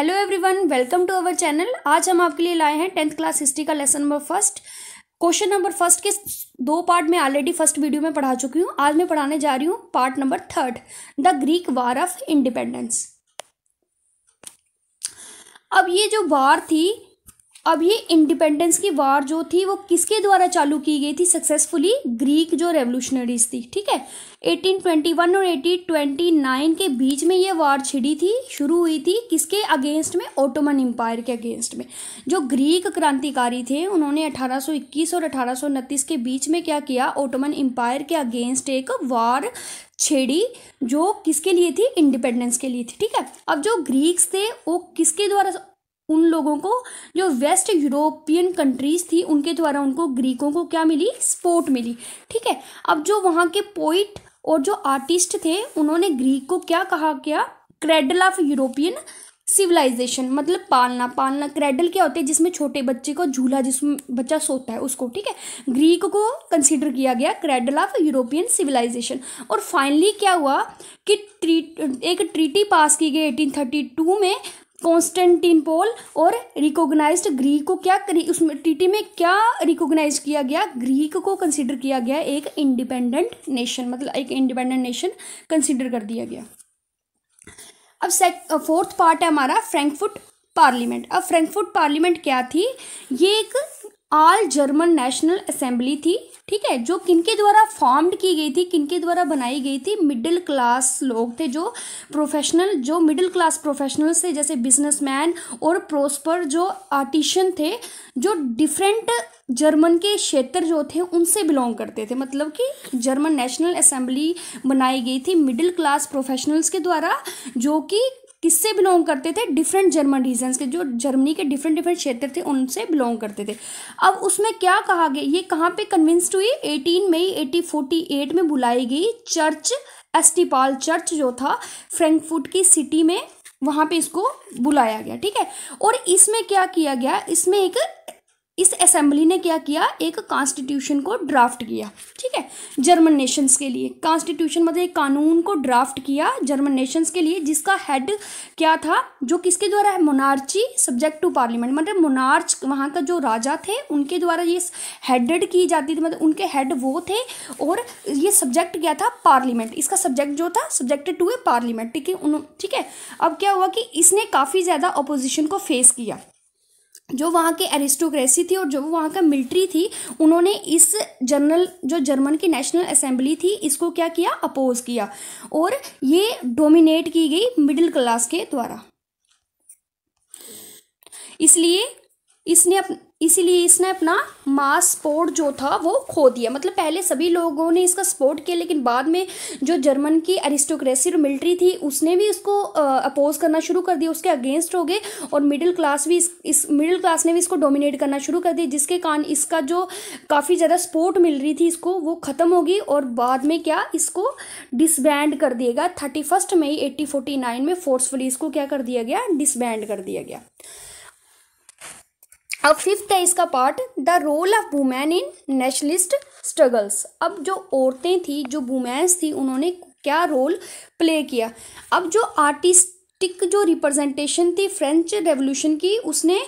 hello everyone welcome to our channel आज हम आपके लिए लाए हैं टेंथ क्लास हिस्ट्री का lesson number first question number first के दो पार्ट में ऑलरेडी फर्स्ट वीडियो में पढ़ा चुकी हूँ आज मैं पढ़ाने जा रही हूँ part number third the Greek war of independence अब ये जो वार थी अब ये इंडिपेंडेंस की वार जो थी वो किसके द्वारा चालू की गई थी सक्सेसफुली ग्रीक जो रेवोल्यूशनरीज थी ठीक है 1821 और 1829 के बीच में ये वार छिड़ी थी शुरू हुई थी किसके अगेंस्ट में ओटोमन एम्पायर के अगेंस्ट में जो ग्रीक क्रांतिकारी थे उन्होंने 1821 और अठारह के बीच में क्या किया ओटोमन एम्पायर के अगेंस्ट एक वार छेड़ी जो किसके लिए थी इंडिपेंडेंस के लिए थी ठीक है अब जो ग्रीक्स थे वो किसके द्वारा उन लोगों को जो वेस्ट यूरोपियन कंट्रीज थी उनके द्वारा उनको ग्रीकों को क्या मिली सपोर्ट मिली ठीक है अब जो वहाँ के पोइट और जो आर्टिस्ट थे उन्होंने ग्रीक को क्या कहा क्या क्रेडल ऑफ यूरोपियन सिविलाइजेशन मतलब पालना पालना क्रेडल क्या होते हैं जिसमें छोटे बच्चे को झूला जिसमें बच्चा सोता है उसको ठीक है ग्रीक को कंसिडर किया गया क्रेडल ऑफ यूरोपियन सिविलाइजेशन और फाइनली क्या हुआ कि ट्री एक ट्रीटी पास की गई 1832 में कॉन्स्टेंटिनपोल और रिकोगनाइज ग्रीक को क्या उसमें टीटी में क्या रिकॉग्नाइज किया गया ग्रीक को कंसिडर किया गया एक इंडिपेंडेंट नेशन मतलब एक इंडिपेंडेंट नेशन कंसिडर कर दिया गया अब सेक फोर्थ पार्ट है हमारा फ्रैंकफुट पार्लियामेंट अब फ्रैंकफुट पार्लियामेंट क्या थी ये एक ऑल जर्मन नेशनल असेंबली थी ठीक है जो किनके द्वारा फॉर्म्ड की गई थी किनके द्वारा बनाई गई थी मिडिल क्लास लोग थे जो प्रोफेशनल जो मिडिल क्लास प्रोफेशनल्स थे जैसे बिजनेसमैन और प्रोस्पर जो आर्टिशन थे जो डिफरेंट जर्मन के क्षेत्र जो थे उनसे बिलोंग करते थे मतलब कि जर्मन नेशनल असेंबली बनाई गई थी मिडिल क्लास प्रोफेशनल्स के द्वारा जो कि किससे बिलोंग करते थे डिफरेंट जर्मन रीजन्स के जो जर्मनी के डिफरेंट डिफरेंट क्षेत्र थे उनसे बिलोंग करते थे अब उसमें क्या कहा गया ये कहाँ पे कन्विंस्ड हुई 18 मई 1848 में बुलाई गई चर्च एस्टिपाल चर्च जो था फ्रैंकफर्ट की सिटी में वहाँ पे इसको बुलाया गया ठीक है और इसमें क्या किया गया इसमें एक इस असेंबली ने क्या किया एक कॉन्स्टिट्यूशन को ड्राफ्ट किया ठीक है जर्मन नेशंस के लिए कॉन्स्टिट्यूशन मतलब एक कानून को ड्राफ्ट किया जर्मन नेशंस के लिए जिसका हेड क्या था जो किसके द्वारा है मोनार्ची सब्जेक्ट टू पार्लियामेंट मतलब मोनार्च वहाँ का जो राजा थे उनके द्वारा ये हेडेड की जाती थी मतलब उनके हेड वो थे और ये सब्जेक्ट क्या था पार्लियामेंट इसका सब्जेक्ट जो था सब्जेक्टेड टू ए पार्लियामेंट ठीक है ठीक है अब क्या हुआ कि इसने काफ़ी ज़्यादा अपोजिशन को फेस किया जो वहाँ के एरिस्टोक्रेसी थी और जो वहाँ का मिलिट्री थी उन्होंने इस जनरल जो जर्मन की नेशनल असेंबली थी इसको क्या किया अपोज किया और ये डोमिनेट की गई मिडिल क्लास के द्वारा इसलिए इसने अप इसीलिए इसने अपना मास स्पोर्ट जो था वो खो दिया मतलब पहले सभी लोगों ने इसका सपोर्ट किया लेकिन बाद में जो जर्मन की एरिस्टोक्रेसी और मिलिट्री थी उसने भी इसको अपोज करना शुरू कर दिया उसके अगेंस्ट हो गए और मिडिल क्लास भी इस, इस मिडिल क्लास ने भी इसको डोमिनेट करना शुरू कर दिया जिसके कारण इसका जो काफ़ी ज़्यादा सपोर्ट मिल रही थी इसको वो ख़त्म होगी और बाद में क्या इसको डिसबैंड कर दिएगा थर्टी फर्स्ट मई एट्टी फोर्टी नाइन में फोर्सफुली इसको क्या कर दिया गया डिसबैंड कर दिया गया अब फिफ्थ है इसका part the role of women in nationalist struggles अब जो औरतें थी जो वुमेन्स थी उन्होंने क्या रोल प्ले किया अब जो आर्टिस्ट टिक जो रिप्रेजेंटेशन थी फ्रेंच रेवोल्यूशन की उसने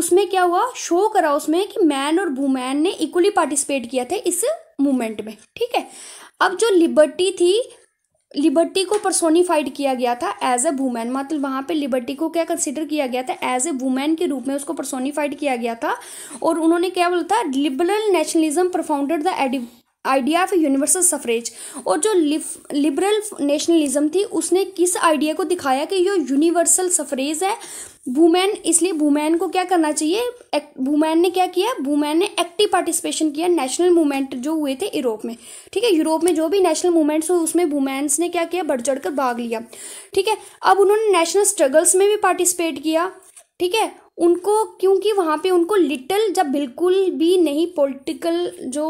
उसमें क्या हुआ शो करा उसमें कि मैन और वुमैन ने इक्वली पार्टिसिपेट किया था इस मूवमेंट में ठीक है अब जो लिबर्टी थी लिबर्टी को परसोनीफाइड किया गया था एज अ वूमैन मतलब वहाँ पे लिबर्टी को क्या कंसिडर किया गया था एज ए वूमैन के रूप में उसको परसोनीफाइड किया गया था और उन्होंने क्या बोला था liberal nationalism propounded the idea of universal suffrage और जो लिबरल नेशनलिज्म थी उसने किस आइडिया को दिखाया कि ये यूनिवर्सल सफरेज है वुमेन इसलिए वुमेन को क्या करना चाहिए वुमेन ने क्या किया वुमेन ने एक्टिव पार्टिसिपेशन किया नेशनल मूवमेंट जो हुए थे यूरोप में ठीक है यूरोप में जो भी नेशनल मूवमेंट्स हुए उसमें वुमेन्स ने क्या किया बढ़ चढ़ कर भाग लिया ठीक है अब उन्होंने नेशनल स्ट्रगल्स में भी पार्टिसिपेट किया ठीक है उनको क्योंकि वहाँ पे उनको लिटिल जब बिल्कुल भी नहीं पॉलिटिकल जो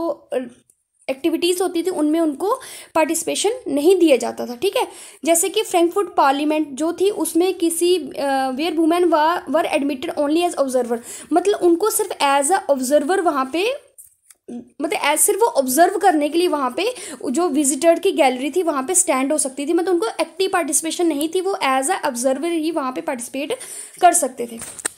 एक्टिविटीज़ होती थी उनमें उनको पार्टिसिपेशन नहीं दिया जाता था ठीक है जैसे कि फ्रैंकफर्ट पार्लियामेंट जो थी उसमें किसी where women were admitted only as observer मतलब उनको सिर्फ एज अ ऑब्जर्वर वहाँ पे मतलब एज सिर्फ वो ऑब्जर्व करने के लिए वहाँ पे जो विजिटर की गैलरी थी वहाँ पे स्टैंड हो सकती थी मतलब उनको एक्टिव पार्टिसिपेशन नहीं थी वो एज अ ऑब्जर्वर ही वहाँ पे पार्टिसिपेट कर सकते थे